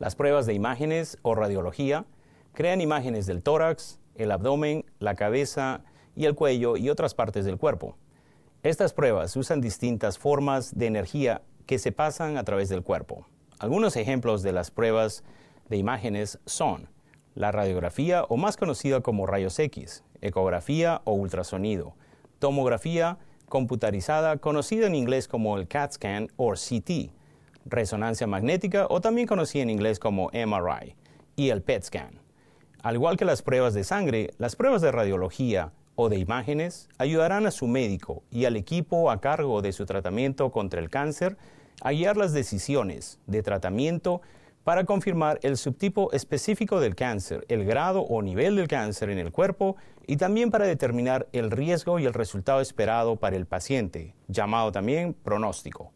Las pruebas de imágenes o radiología crean imágenes del tórax, el abdomen, la cabeza y el cuello y otras partes del cuerpo. Estas pruebas usan distintas formas de energía que se pasan a través del cuerpo. Algunos ejemplos de las pruebas de imágenes son la radiografía o más conocida como rayos X, ecografía o ultrasonido, tomografía computarizada conocida en inglés como el CAT scan o CT, resonancia magnética o también conocida en inglés como MRI, y el PET scan. Al igual que las pruebas de sangre, las pruebas de radiología o de imágenes ayudarán a su médico y al equipo a cargo de su tratamiento contra el cáncer a guiar las decisiones de tratamiento para confirmar el subtipo específico del cáncer, el grado o nivel del cáncer en el cuerpo y también para determinar el riesgo y el resultado esperado para el paciente, llamado también pronóstico.